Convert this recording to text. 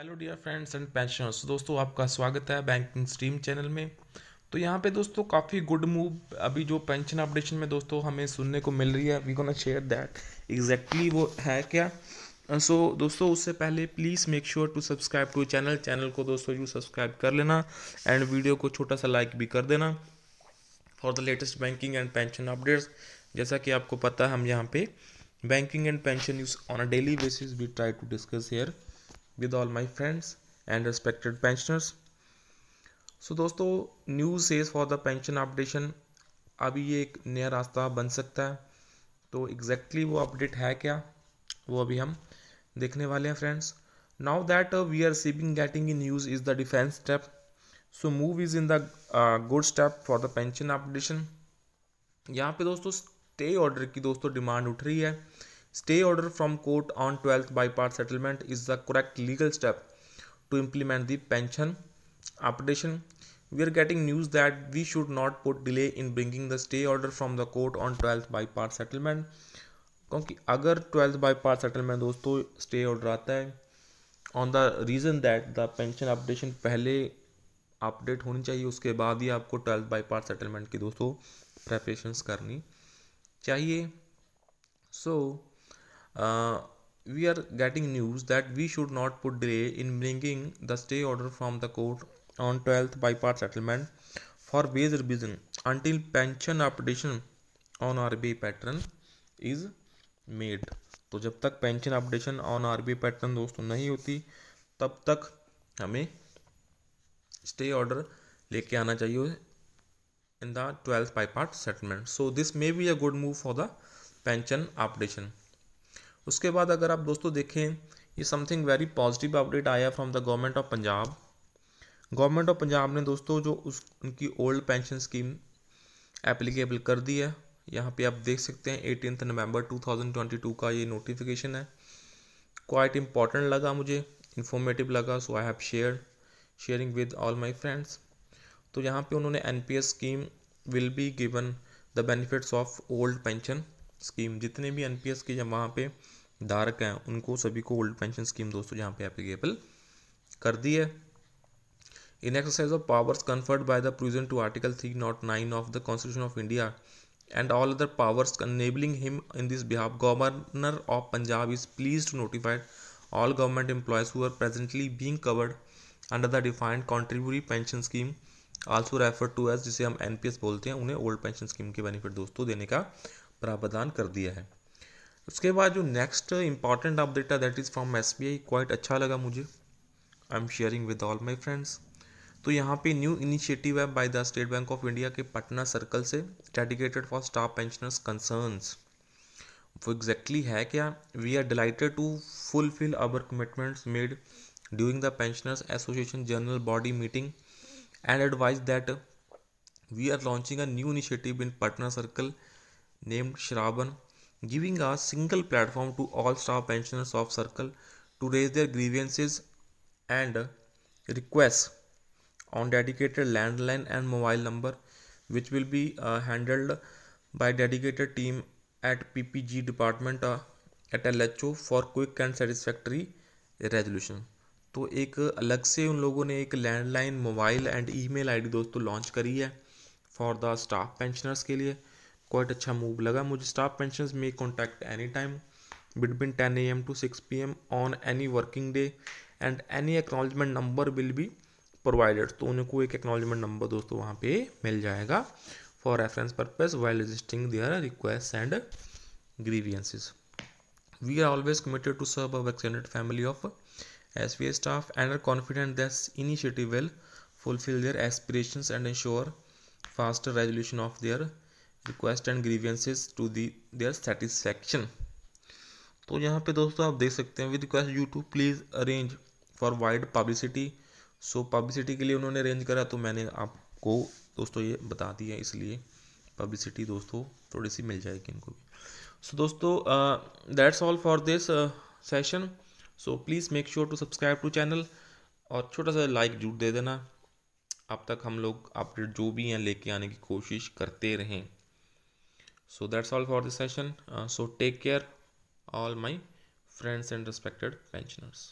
Hello dear friends and pensioners दोस्तों आपका स्वागत है बैंकिंग स्ट्रीम चैनल में तो यहाँ पे दोस्तों काफ़ी गुड मूव अभी जो पेंशन अपडेशन में दोस्तों हमें सुनने को मिल रही है we gonna share that exactly वो है क्या सो so, दोस्तों उससे पहले please make sure to subscribe to channel channel को दोस्तों यू सब्सक्राइब कर लेना एंड वीडियो को छोटा सा लाइक भी कर देना for the latest banking and pension updates जैसा कि आपको पता है हम यहाँ पे banking and pension use on a daily basis we try to discuss here with all my friends and respected pensioners so दोस्तों news says for the pension updation अभी ये एक नया रास्ता बन सकता है तो एग्जैक्टली exactly वो अपडेट है क्या वो अभी हम देखने वाले हैं friends now that we are seeing getting in news is the defence step so move is in the good step for the pension updation यहाँ पे दोस्तों स्टे ऑर्डर की दोस्तों डिमांड उठ रही है stay order from court on twelfth bi bipartite settlement is the correct legal step to implement the pension updation we are getting news that we should not put delay in bringing the stay order from the court on twelfth bi bipartite settlement क्योंकि अगर twelfth bi bipartite settlement दोस्तों stay order आता है on the reason that the pension updation पहले update होनी चाहिए उसके बाद ही आपको ट्वेल्थ बाई पार्ट सेटलमेंट की दोस्तों प्रेपरेशन करनी चाहिए सो so, we are getting news that we should not put delay in bringing the stay order from the court on 12th by part settlement for wage revision until pension updation on RBI pattern is made. तो जब तक pension updation on RBI pattern दोस्तों नहीं होती तब तक हमें stay order लेके आना चाहिए in the 12th by part settlement so this may be a good move for the pension updation उसके बाद अगर आप दोस्तों देखें ये समथिंग वेरी पॉजिटिव अपडेट आया from the government of Punjab government of Punjab ने दोस्तों जो उस उनकी ओल्ड पेंशन स्कीम एप्लीकेबल कर दी है यहाँ पे आप देख सकते हैं एटीन नवंबर 2022 का ये नोटिफिकेशन है क्वाइट इम्पॉर्टेंट लगा मुझे इन्फॉर्मेटिव लगा so I have share sharing with all my friends तो यहाँ पे उन्होंने N scheme will be given the benefits of old pension scheme जितने भी एन की जब वहाँ पर धारक हैं उनको सभी को ओल्ड पेंशन स्कीम दोस्तों यहाँ पे एप्लीकेबल कर दी है in exercise of powers conferred by the provision to article three not nine of the constitution of India and all other powers enabling him in this behalf governor of Punjab is please to notified all government employees who are presently being covered under the defined contributory pension scheme also refer to S जिसे हम N P S बोलते हैं उन्हें old pension scheme के benefit दोस्तों देने का प्रावधान कर दिया है उसके बाद जो नेक्स्ट इंपॉर्टेंट अपडेट है that is from S B I quite अच्छा लगा मुझे I am sharing with all my friends तो यहाँ पे न्यू इनिशिएटिव है by the State Bank of India के पटना सर्कल से dedicated for staff pensioners concerns वो एग्जैक्टली है क्या we are delighted to fulfil our commitments made during the pensioners association general body meeting and advise that we are launching a new initiative in Patna circle named Shravan giving a single platform to all staff pensioners of circle to raise their grievances and requests on dedicated landline and mobile number which will be uh, handled by dedicated team at ppg department uh, at lho for quick and satisfactory resolution तो एक अलग से उन लोगों ने एक landline mobile and email ID दोस्तों launch करी है फॉर द स्टाफ पेंशनर्स के लिए क्वाइट अच्छा मूव लगा मुझे staff pension may contact any time between ten A M to six P M on any working day and any acknowledgement number will be provided तो उनको एक acknowledgement number दोस्तों वहाँ पे मिल जाएगा for reference purpose while registering their request and grievances. We are always committed to serve our extended family of SVA staff and are confident this initiative will fulfill their aspirations and ensure faster resolution of their request and grievances to the their satisfaction तो यहाँ पे दोस्तों आप देख सकते हैं with request you to please arrange for wide publicity so publicity के लिए उन्होंने अरेंज करा तो मैंने आपको दोस्तों ये बता दिया इसलिए पब्लिसिटी दोस्तों थोड़ी सी मिल जाएगी इनको भी सो दोस्तों that's all for this session so please make sure to subscribe to channel और छोटा सा लाइक जरूर दे देना अब तक हम लोग अपडेट जो भी हैं लेके आने की कोशिश करते रहें so that's all for this session uh, so take care all my friends and respected pensioners